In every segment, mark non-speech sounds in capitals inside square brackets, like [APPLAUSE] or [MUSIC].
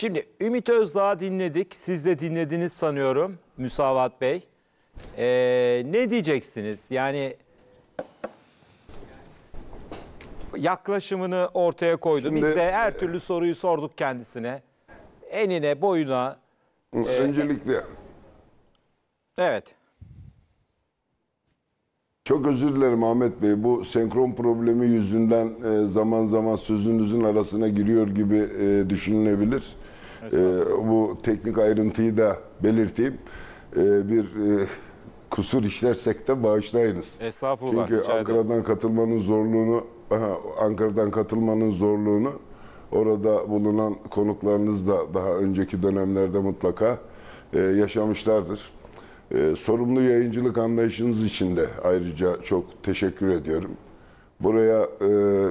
Şimdi Ümit Özdağ dinledik. Siz de dinlediniz sanıyorum Müsavat Bey. Ee, ne diyeceksiniz? Yani yaklaşımını ortaya koydu. Şimdi, Biz de her türlü soruyu sorduk kendisine. Enine, boyuna. E, öncelikle. evet. Çok özür dilerim Ahmet Bey. Bu senkron problemi yüzünden e, zaman zaman sözünüzün arasına giriyor gibi e, düşünülebilir. Ee, bu teknik ayrıntıyı da belirteyim. Ee, bir e, kusur işlersek de bağışlayınız. Estağfurullah. Çünkü Ankara'dan katılmanın zorluğunu, Ankara'dan katılmanın zorluğunu orada bulunan konuklarınız da daha önceki dönemlerde mutlaka e, yaşamışlardır. E, sorumlu yayıncılık anlayışınız için de ayrıca çok teşekkür ediyorum. Buraya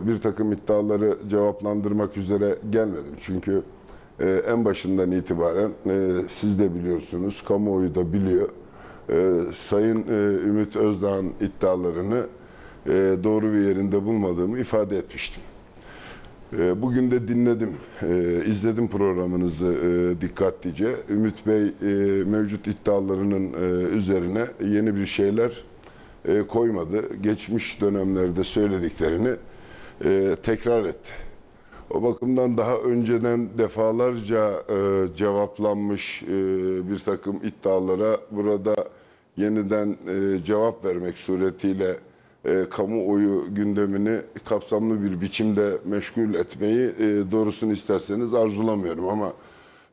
bir takım iddiaları cevaplandırmak üzere gelmedim. Çünkü e, en başından itibaren e, siz de biliyorsunuz, kamuoyu da biliyor. E, Sayın e, Ümit Özdağ'ın iddialarını e, doğru bir yerinde bulmadığımı ifade etmiştim. E, bugün de dinledim, e, izledim programınızı e, dikkatlice. Ümit Bey e, mevcut iddialarının e, üzerine yeni bir şeyler e, koymadı. Geçmiş dönemlerde söylediklerini e, tekrar etti. O bakımdan daha önceden defalarca e, cevaplanmış e, bir takım iddialara burada yeniden e, cevap vermek suretiyle e, kamuoyu gündemini kapsamlı bir biçimde meşgul etmeyi e, doğrusunu isterseniz arzulamıyorum ama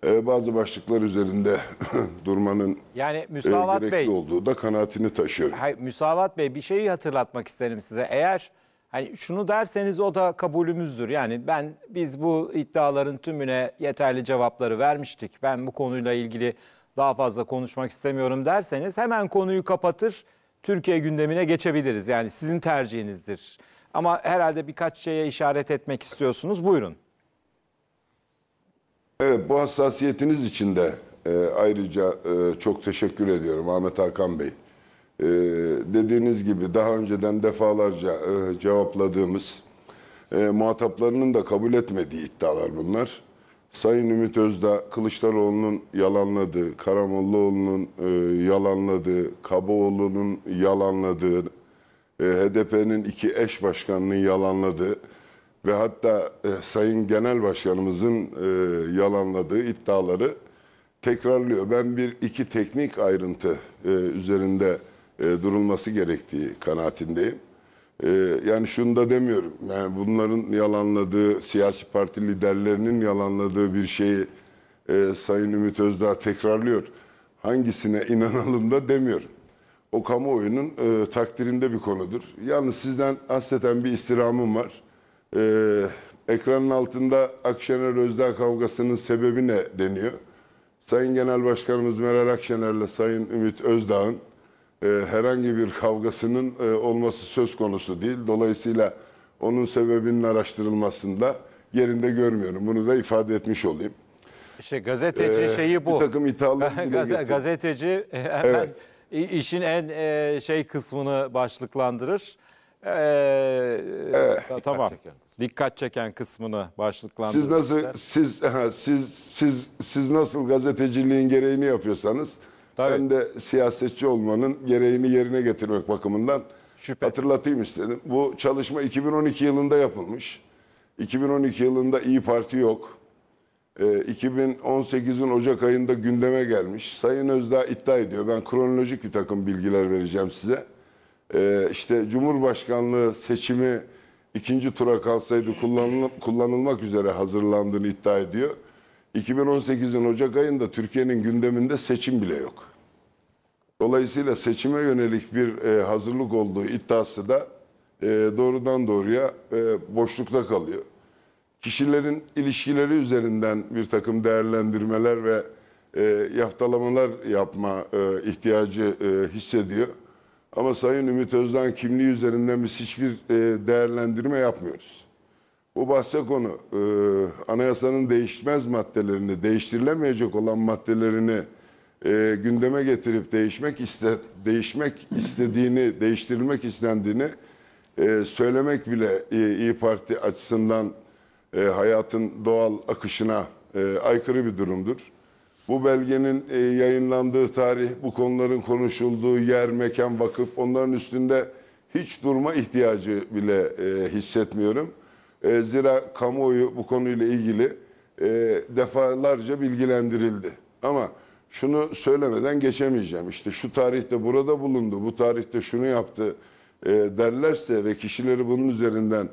e, bazı başlıklar üzerinde [LAUGHS] durmanın yani e, Müsavat e, gerekli Bey, olduğu da kanaatini taşıyor. Hayır, Müsavat Bey bir şeyi hatırlatmak isterim size. Eğer Hani şunu derseniz o da kabulümüzdür. Yani ben biz bu iddiaların tümüne yeterli cevapları vermiştik. Ben bu konuyla ilgili daha fazla konuşmak istemiyorum derseniz hemen konuyu kapatır Türkiye gündemine geçebiliriz. Yani sizin tercihinizdir. Ama herhalde birkaç şeye işaret etmek istiyorsunuz. Buyurun. Evet bu hassasiyetiniz için de e, ayrıca e, çok teşekkür ediyorum Ahmet Hakan Bey. Ee, dediğiniz gibi daha önceden defalarca e, cevapladığımız e, muhataplarının da kabul etmediği iddialar bunlar. Sayın Ümit Özdağ, Kılıçdaroğlu'nun yalanladığı, Karamollaoğlu'nun e, yalanladığı, Kabaoğlu'nun yalanladığı, e, HDP'nin iki eş başkanının yalanladığı ve hatta Sayın Genel Başkanımızın yalanladığı iddiaları tekrarlıyor. Ben bir iki teknik ayrıntı e, üzerinde e, durulması gerektiği kanaatindeyim. E, yani şunu da demiyorum. Yani bunların yalanladığı, siyasi parti liderlerinin yalanladığı bir şeyi e, Sayın Ümit Özdağ tekrarlıyor. Hangisine [LAUGHS] inanalım da demiyorum. O kamuoyunun e, takdirinde bir konudur. Yalnız sizden hasreten bir istirhamım var. E, ekranın altında Akşener Özdağ kavgasının sebebi ne deniyor. Sayın Genel Başkanımız Meral Akşener ile Sayın Ümit Özdağ'ın e, herhangi bir kavgasının e, olması söz konusu değil. Dolayısıyla onun sebebinin araştırılmasında yerinde görmüyorum. Bunu da ifade etmiş olayım. İşte gazeteci ee, şeyi bu. Bir takım [LAUGHS] Gazeteci evet. işin en e, şey kısmını başlıklandırır. Ee, evet. Tamam. Dikkat çeken, kısmını başlıklandırır. Siz nasıl siz siz siz siz nasıl gazeteciliğin gereğini yapıyorsanız Tabii. hem de siyasetçi olmanın gereğini yerine getirmek bakımından Şüphesiz. hatırlatayım istedim. Bu çalışma 2012 yılında yapılmış. 2012 yılında İyi Parti yok. 2018'in ee, Ocak ayında gündeme gelmiş. Sayın Özdağ iddia ediyor. Ben kronolojik bir takım bilgiler vereceğim size. Ee, işte Cumhurbaşkanlığı seçimi ikinci tura kalsaydı kullanılmak üzere hazırlandığını iddia ediyor. 2018'in Ocak ayında Türkiye'nin gündeminde seçim bile yok. Dolayısıyla seçime yönelik bir e, hazırlık olduğu iddiası da e, doğrudan doğruya e, boşlukta kalıyor. Kişilerin ilişkileri üzerinden bir takım değerlendirmeler ve e, yaftalamalar yapma e, ihtiyacı e, hissediyor. Ama Sayın Ümit Özdan kimliği üzerinden biz hiçbir e, değerlendirme yapmıyoruz. Bu bahse konu e, anayasanın değişmez maddelerini, değiştirilemeyecek olan maddelerini e, gündeme getirip değişmek iste, değişmek istediğini, değiştirilmek istendiğini e, söylemek bile e, İyi Parti açısından e, hayatın doğal akışına e, aykırı bir durumdur. Bu belgenin e, yayınlandığı tarih, bu konuların konuşulduğu yer, mekan, vakıf onların üstünde hiç durma ihtiyacı bile e, hissetmiyorum. E, zira kamuoyu bu konuyla ilgili e, defalarca bilgilendirildi. Ama şunu söylemeden geçemeyeceğim. İşte şu tarihte burada bulundu, bu tarihte şunu yaptı e, derlerse ve kişileri bunun üzerinden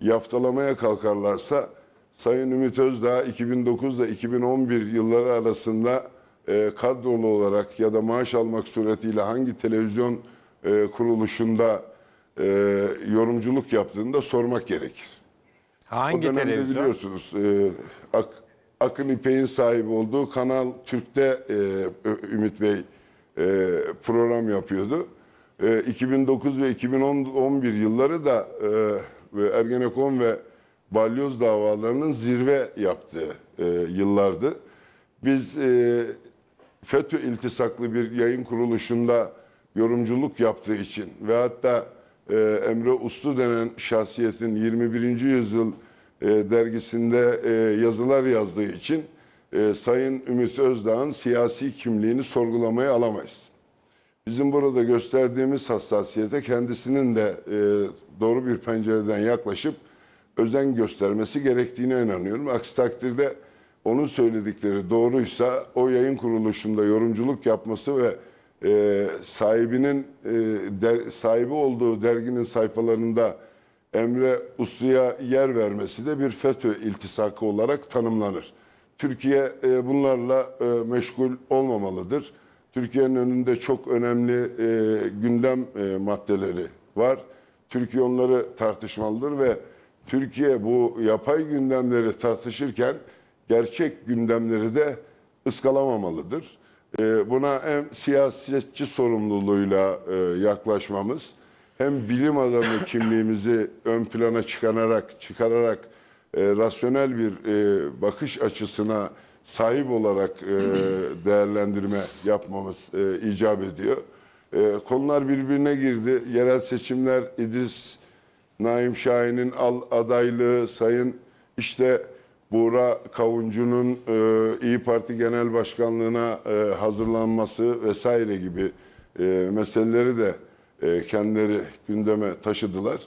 yaftalamaya kalkarlarsa Sayın Ümit Özdağ 2009 ile 2011 yılları arasında e, kadrolu olarak ya da maaş almak suretiyle hangi televizyon e, kuruluşunda e, yorumculuk yaptığını da sormak gerekir. Hangi o televizyon? biliyorsunuz e, AK, Akın İpek'in sahibi olduğu Kanal Türk'te e, Ümit Bey e, program yapıyordu. E, 2009 ve 2011 yılları da e, Ergenekon ve balyoz davalarının zirve yaptığı e, yıllardı. Biz e, FETÖ iltisaklı bir yayın kuruluşunda yorumculuk yaptığı için ve hatta e, Emre Uslu denen şahsiyetin 21. yüzyıl e, dergisinde e, yazılar yazdığı için e, Sayın Ümit Özdağ'ın siyasi kimliğini sorgulamaya alamayız. Bizim burada gösterdiğimiz hassasiyete kendisinin de e, doğru bir pencereden yaklaşıp özen göstermesi gerektiğine inanıyorum. Aksi takdirde onun söyledikleri doğruysa o yayın kuruluşunda yorumculuk yapması ve e, sahibinin e, der, sahibi olduğu derginin sayfalarında Emre Uslu'ya yer vermesi de bir FETÖ iltisakı olarak tanımlanır. Türkiye e, bunlarla e, meşgul olmamalıdır. Türkiye'nin önünde çok önemli e, gündem maddeleri var. Türkiye onları tartışmalıdır ve Türkiye bu yapay gündemleri tartışırken gerçek gündemleri de ıskalamamalıdır. buna hem siyasetçi sorumluluğuyla yaklaşmamız hem bilim adamı kimliğimizi ön plana çıkanarak çıkararak e, rasyonel bir e, bakış açısına sahip olarak e, değerlendirme yapmamız e, icap ediyor. E, konular birbirine girdi. Yerel seçimler İdris Naim Şahin'in al adaylığı, Sayın işte Buğra Kavuncu'nun e, İyi Parti Genel Başkanlığına e, hazırlanması vesaire gibi e, meseleleri de e, kendileri gündeme taşıdılar.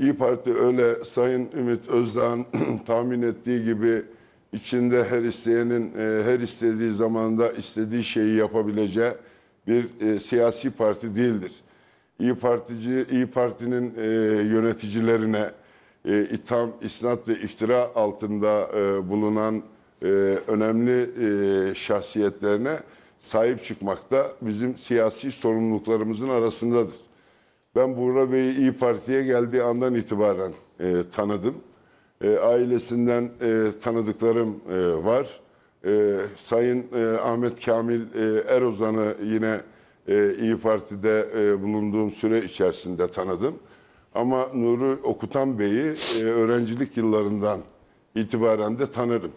İyi Parti öyle Sayın Ümit Özdağ'ın [CLEARS THROAT] tahmin ettiği gibi içinde her isteyenin e, her istediği zamanda istediği şeyi yapabileceği bir e, siyasi parti değildir. İyi Partici İyi Parti'nin yöneticilerine itham, isnat ve iftira altında bulunan önemli şahsiyetlerine sahip çıkmakta bizim siyasi sorumluluklarımızın arasındadır. Ben Buğra Bey'i İyi Parti'ye geldiği andan itibaren e, tanıdım. E, ailesinden e, tanıdıklarım e, var. E, Sayın e, Ahmet Kamil e, Erozan'ı yine e, İyi Parti'de e, bulunduğum süre içerisinde tanıdım. Ama Nuri Okutan Bey'i e, öğrencilik yıllarından itibaren de tanırım.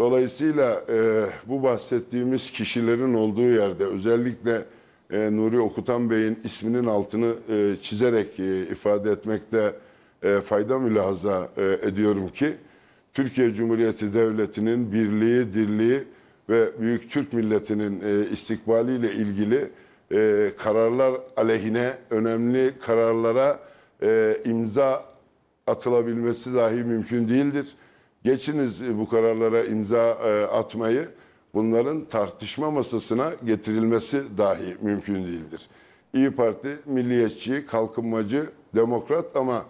Dolayısıyla e, bu bahsettiğimiz kişilerin olduğu yerde özellikle e, Nuri Okutan Bey'in isminin altını e, çizerek e, ifade etmekte e, fayda mülahaza e, ediyorum ki Türkiye Cumhuriyeti Devleti'nin birliği, dirliği ve büyük Türk milletinin e, istikbaliyle ilgili e, kararlar aleyhine önemli kararlara e, imza atılabilmesi dahi mümkün değildir. Geçiniz e, bu kararlara imza e, atmayı bunların tartışma masasına getirilmesi dahi mümkün değildir. İyi Parti milliyetçi, kalkınmacı, demokrat ama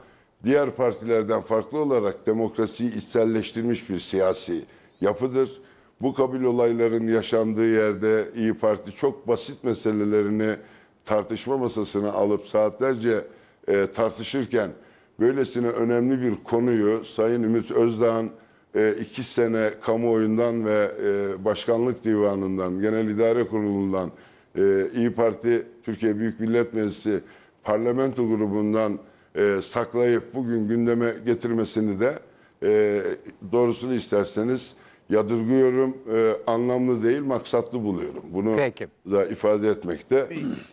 diğer partilerden farklı olarak demokrasiyi içselleştirmiş bir siyasi yapıdır. Bu kabil olayların yaşandığı yerde İyi Parti çok basit meselelerini tartışma masasına alıp saatlerce e, tartışırken böylesine önemli bir konuyu Sayın Ümit Özdağ'ın e, iki sene kamuoyundan ve e, başkanlık divanından, genel idare kurulundan, e, İyi Parti Türkiye Büyük Millet Meclisi parlamento grubundan saklayıp bugün gündeme getirmesini de doğrusunu isterseniz yadırgıyorum, anlamlı değil, maksatlı buluyorum. Bunu Peki. da ifade etmekte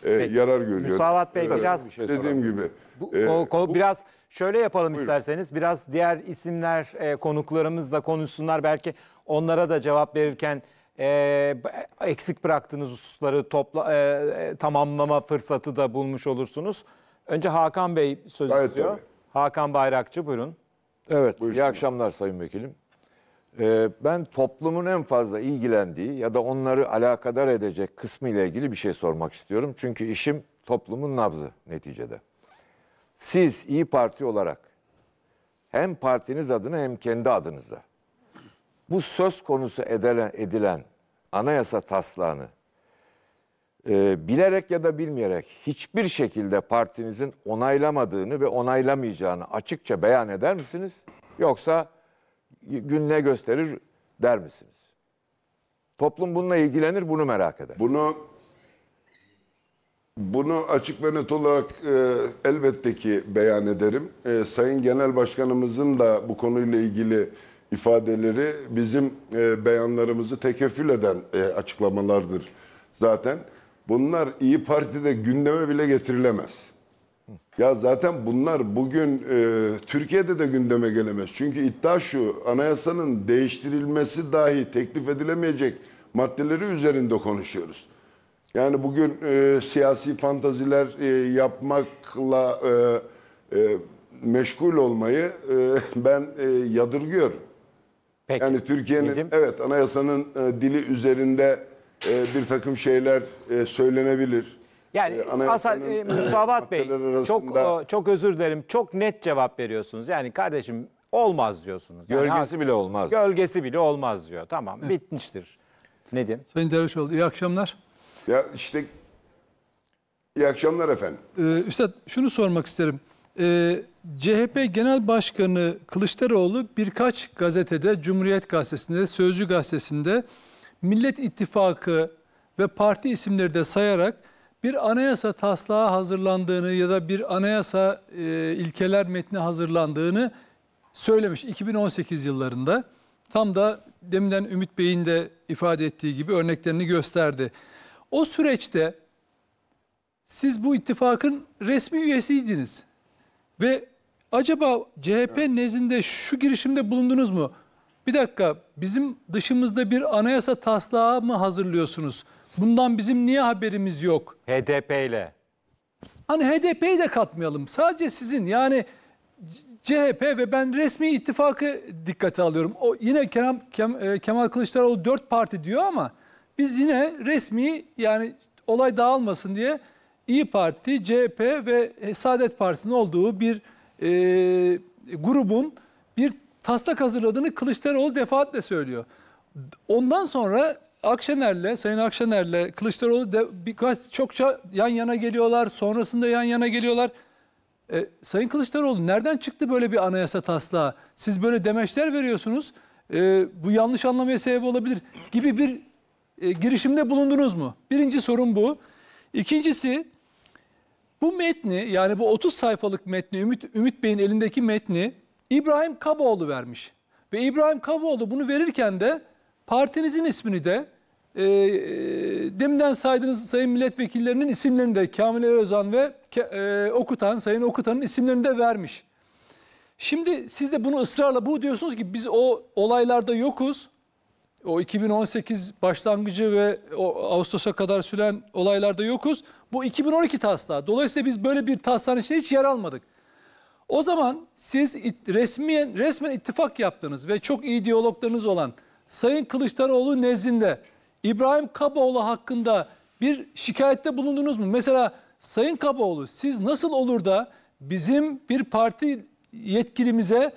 Peki. yarar görüyorum. Müsavat Bey biraz... Dediğim gibi... Bu, o, o, biraz Şöyle yapalım Buyurun. isterseniz biraz diğer isimler e, konuklarımızla konuşsunlar belki onlara da cevap verirken e, eksik bıraktığınız hususları topla, e, e, tamamlama fırsatı da bulmuş olursunuz. Önce Hakan Bey söz evet, istiyor. Tabii. Hakan Bayrakçı buyurun. Evet buyurun. iyi akşamlar Sayın Vekilim. Ee, ben toplumun en fazla ilgilendiği ya da onları alakadar edecek kısmı ile ilgili bir şey sormak istiyorum. Çünkü işim toplumun nabzı neticede. Siz İyi Parti olarak hem partiniz adına hem kendi adınıza bu söz konusu edilen, edilen anayasa taslağını e, bilerek ya da bilmeyerek hiçbir şekilde partinizin onaylamadığını ve onaylamayacağını açıkça beyan eder misiniz? Yoksa gün ne gösterir der misiniz? Toplum bununla ilgilenir bunu merak eder. Bunu bunu açık ve net olarak e, elbette ki beyan ederim. E, Sayın Genel Başkanımızın da bu konuyla ilgili ifadeleri bizim e, beyanlarımızı tekefül eden e, açıklamalardır zaten. Bunlar İyi Parti'de gündeme bile getirilemez. Ya zaten bunlar bugün e, Türkiye'de de gündeme gelemez. Çünkü iddia şu, anayasanın değiştirilmesi dahi teklif edilemeyecek maddeleri üzerinde konuşuyoruz. Yani bugün e, siyasi fantaziler e, yapmakla e, e, meşgul olmayı e, [LAUGHS] ben e, yadırgıyorum. Peki. Yani Türkiye'nin evet anayasanın e, dili üzerinde e, bir takım şeyler e, söylenebilir. Yani e, Asal Hasan e, Musavat [CLEARS THROAT] Bey arasında... çok e, çok özür dilerim. Çok net cevap veriyorsunuz. Yani kardeşim olmaz diyorsunuz. Yani, gölgesi bile olmaz. Gölgesi bile olmaz diyor. Tamam bitmiştir. Nedim? Sayın Dervişoğlu iyi akşamlar. Ya işte iyi akşamlar efendim. Ee, Üstad şunu sormak isterim. Ee, CHP Genel Başkanı Kılıçdaroğlu birkaç gazetede, Cumhuriyet Gazetesi'nde, Sözcü Gazetesi'nde Millet İttifakı ve parti isimleri de sayarak bir anayasa taslağı hazırlandığını ya da bir anayasa e, ilkeler metni hazırlandığını söylemiş 2018 yıllarında. Tam da deminden Ümit Bey'in de ifade ettiği gibi örneklerini gösterdi. O süreçte siz bu ittifakın resmi üyesiydiniz. Ve acaba CHP nezdinde şu girişimde bulundunuz mu? Bir dakika bizim dışımızda bir anayasa taslağı mı hazırlıyorsunuz? Bundan bizim niye haberimiz yok? HDP ile. Hani HDP'yi de katmayalım. Sadece sizin yani CHP ve ben resmi ittifakı dikkate alıyorum. O yine Kemal, e, Kemal Kılıçdaroğlu dört parti diyor ama biz yine resmi yani olay dağılmasın diye İyi Parti, CHP ve Saadet Partisi'nin olduğu bir e, grubun bir taslak hazırladığını Kılıçdaroğlu defaatle söylüyor. Ondan sonra Akşener'le, Sayın Akşener'le Kılıçdaroğlu de, birkaç çokça yan yana geliyorlar. Sonrasında yan yana geliyorlar. E, Sayın Kılıçdaroğlu nereden çıktı böyle bir anayasa taslağı? Siz böyle demeçler veriyorsunuz. E, bu yanlış anlamaya sebep olabilir gibi bir e, girişimde bulundunuz mu? Birinci sorun bu. İkincisi bu metni yani bu 30 sayfalık metni Ümit, Ümit Bey'in elindeki metni İbrahim Kaboğlu vermiş. Ve İbrahim Kaboğlu bunu verirken de partinizin ismini de e, e deminden saydığınız sayın milletvekillerinin isimlerini de Kamil Erozan ve e, Okutan, sayın Okutan'ın isimlerini de vermiş. Şimdi siz de bunu ısrarla bu diyorsunuz ki biz o olaylarda yokuz o 2018 başlangıcı ve o Ağustos'a kadar süren olaylarda yokuz. Bu 2012 taslağı. Dolayısıyla biz böyle bir taslağın içine hiç yer almadık. O zaman siz it, resmiyen, resmen ittifak yaptınız ve çok iyi diyaloglarınız olan Sayın Kılıçdaroğlu nezdinde İbrahim Kaboğlu hakkında bir şikayette bulundunuz mu? Mesela Sayın Kaboğlu siz nasıl olur da bizim bir parti yetkilimize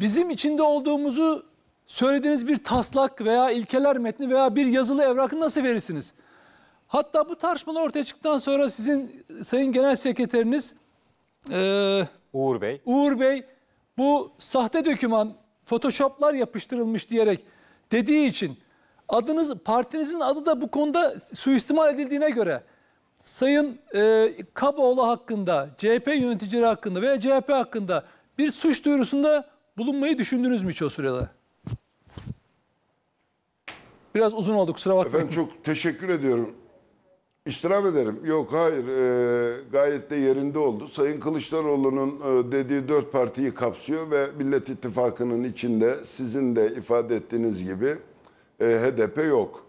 bizim içinde olduğumuzu söylediğiniz bir taslak veya ilkeler metni veya bir yazılı evrakı nasıl verirsiniz? Hatta bu tartışmalar ortaya çıktıktan sonra sizin Sayın Genel Sekreteriniz e, Uğur Bey Uğur Bey bu sahte döküman photoshoplar yapıştırılmış diyerek dediği için adınız partinizin adı da bu konuda suistimal edildiğine göre Sayın e, Kaboğlu hakkında, CHP yöneticileri hakkında veya CHP hakkında bir suç duyurusunda bulunmayı düşündünüz mü hiç o sürede? Biraz uzun olduk kusura bakmayın. Efendim çok teşekkür ediyorum. İstirham ederim. Yok hayır e, gayet de yerinde oldu. Sayın Kılıçdaroğlu'nun e, dediği dört partiyi kapsıyor ve Millet İttifakı'nın içinde sizin de ifade ettiğiniz gibi e, HDP yok.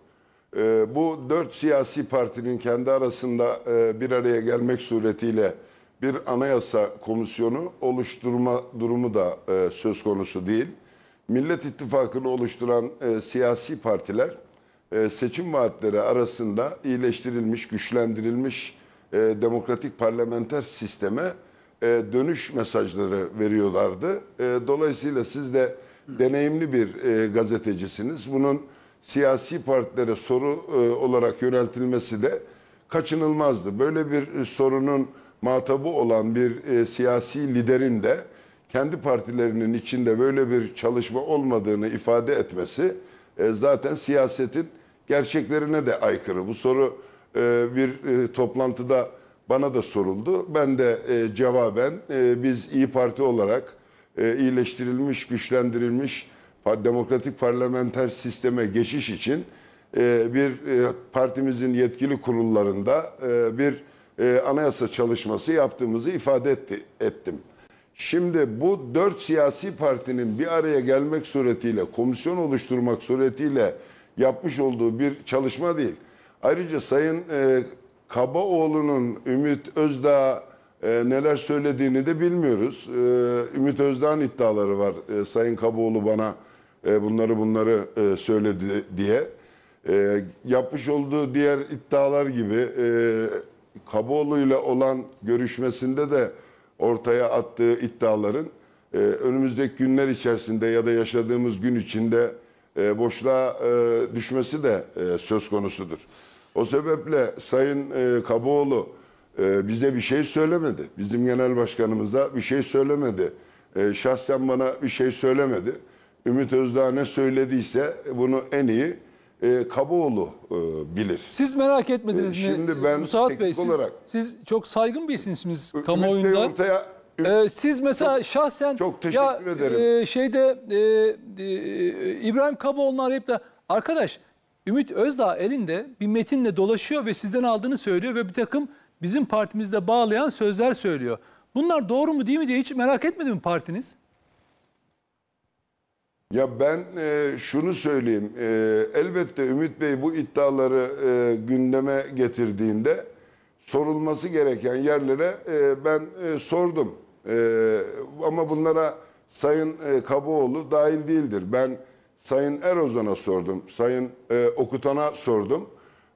E, bu dört siyasi partinin kendi arasında e, bir araya gelmek suretiyle bir anayasa komisyonu oluşturma durumu da e, söz konusu değil. Millet İttifakı'nı oluşturan e, siyasi partiler e, seçim vaatleri arasında iyileştirilmiş, güçlendirilmiş e, demokratik parlamenter sisteme e, dönüş mesajları veriyorlardı. E, dolayısıyla siz de deneyimli bir e, gazetecisiniz. Bunun siyasi partilere soru e, olarak yöneltilmesi de kaçınılmazdı. Böyle bir e, sorunun matabı olan bir e, siyasi liderin de kendi partilerinin içinde böyle bir çalışma olmadığını ifade etmesi e, zaten siyasetin gerçeklerine de aykırı. Bu soru e, bir e, toplantıda bana da soruldu. Ben de e, cevaben e, biz İyi Parti olarak e, iyileştirilmiş, güçlendirilmiş demokratik parlamenter sisteme geçiş için e, bir e, partimizin yetkili kurullarında e, bir e, anayasa çalışması yaptığımızı ifade etti, ettim. Şimdi bu dört siyasi partinin bir araya gelmek suretiyle, komisyon oluşturmak suretiyle yapmış olduğu bir çalışma değil. Ayrıca Sayın e, Kabaoğlu'nun Ümit Özdağ e, neler söylediğini de bilmiyoruz. E, Ümit Özdağ'ın iddiaları var. E, Sayın Kabaoğlu bana e, bunları bunları e, söyledi diye. E, yapmış olduğu diğer iddialar gibi e, Kabaoğlu ile olan görüşmesinde de ortaya attığı iddiaların e, önümüzdeki günler içerisinde ya da yaşadığımız gün içinde e, boşluğa e, düşmesi de e, söz konusudur. O sebeple Sayın e, Kaboğlu e, bize bir şey söylemedi. Bizim genel başkanımıza bir şey söylemedi. E, şahsen bana bir şey söylemedi. Ümit Özdağ ne söylediyse bunu en iyi e, ee, Kaboğlu e, bilir. Siz merak etmediniz e, ee, şimdi mi? Şimdi ben Musaat Bey siz, olarak, siz çok saygın bir isimsiniz Ümit kamuoyunda. Ortaya, ee, siz mesela çok, şahsen çok teşekkür ya, ederim. E, şeyde e, e, İbrahim Kaboğlu'nu arayıp da arkadaş Ümit Özdağ elinde bir metinle dolaşıyor ve sizden aldığını söylüyor ve bir takım bizim partimizde bağlayan sözler söylüyor. Bunlar doğru mu değil mi diye hiç merak etmedi mi partiniz? Ya ben e, şunu söyleyeyim. E, elbette Ümit Bey bu iddiaları e, gündeme getirdiğinde sorulması gereken yerlere e, ben e, sordum. E, ama bunlara Sayın e, Kaboğlu dahil değildir. Ben Sayın Erozan'a sordum. Sayın e, Okutan'a sordum.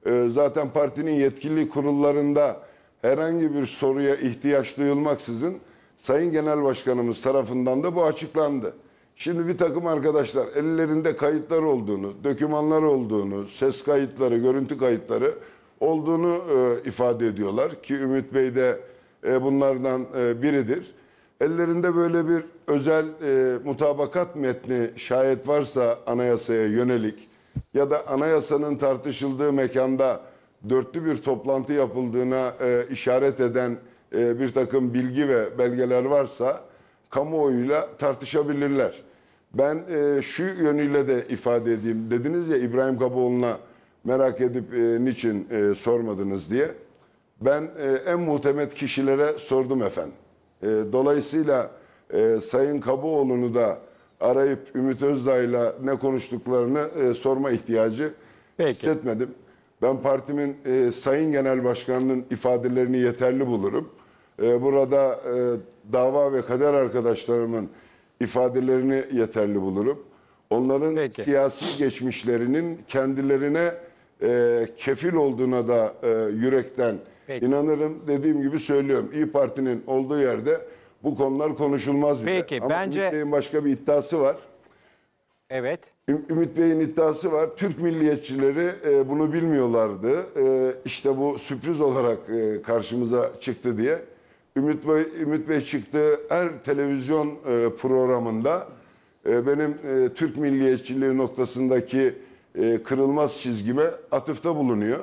E, zaten partinin yetkili kurullarında herhangi bir soruya ihtiyaç duyulmaksızın Sayın Genel Başkanımız tarafından da bu açıklandı. Şimdi bir takım arkadaşlar ellerinde kayıtlar olduğunu, dokümanlar olduğunu, ses kayıtları, görüntü kayıtları olduğunu e, ifade ediyorlar ki Ümit Bey de e, bunlardan e, biridir. Ellerinde böyle bir özel e, mutabakat metni şayet varsa anayasaya yönelik ya da anayasanın tartışıldığı mekanda dörtlü bir toplantı yapıldığına e, işaret eden e, bir takım bilgi ve belgeler varsa kamuoyuyla tartışabilirler. Ben e, şu yönüyle de ifade edeyim. Dediniz ya İbrahim Kaboğlu'na merak edip e, niçin e, sormadınız diye. Ben e, en muhtemet kişilere sordum efendim. E, dolayısıyla e, Sayın Kaboğlu'nu da arayıp Ümit Özdağ'la ne konuştuklarını e, sorma ihtiyacı Peki. hissetmedim. Ben partimin e, Sayın Genel Başkanı'nın ifadelerini yeterli bulurum. Ee, burada e, dava ve kader arkadaşlarımın ifadelerini yeterli bulurum. Onların Peki. siyasi geçmişlerinin kendilerine e, kefil olduğuna da e, yürekten Peki. inanırım. Dediğim gibi söylüyorum. İyi Parti'nin olduğu yerde bu konular konuşulmaz bile. Peki, Ama bence... Ümit Bey'in başka bir iddiası var. Evet. Üm Ümit Bey'in iddiası var. Türk milliyetçileri e, bunu bilmiyorlardı. E, işte bu sürpriz olarak e, karşımıza çıktı diye. Ümit Bey, Ümit Bey çıktı her televizyon e, programında e, benim e, Türk milliyetçiliği noktasındaki e, kırılmaz çizgime atıfta bulunuyor.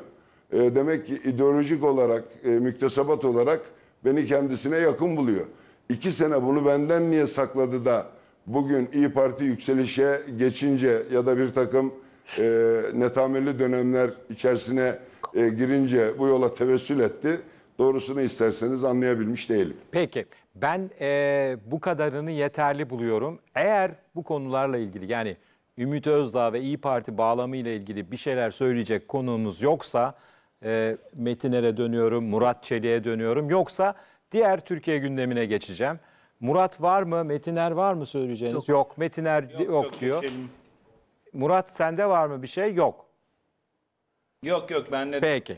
E, demek ki ideolojik olarak, e, müktesebat olarak beni kendisine yakın buluyor. İki sene bunu benden niye sakladı da bugün İyi Parti yükselişe geçince ya da bir takım e, netameli dönemler içerisine e, girince bu yola tevessül etti doğrusunu isterseniz anlayabilmiş değilim. Peki ben e, bu kadarını yeterli buluyorum. Eğer bu konularla ilgili yani Ümit Özdağ ve İyi Parti bağlamı ile ilgili bir şeyler söyleyecek konuğumuz yoksa e, Metiner'e dönüyorum, Murat Çelik'e dönüyorum. Yoksa diğer Türkiye gündemine geçeceğim. Murat var mı? Metiner var mı söyleyeceğiniz? Yok. yok. Metiner yok, yok, yok diyor. Geçelim. Murat sende var mı bir şey? Yok. Yok yok ben de. Peki.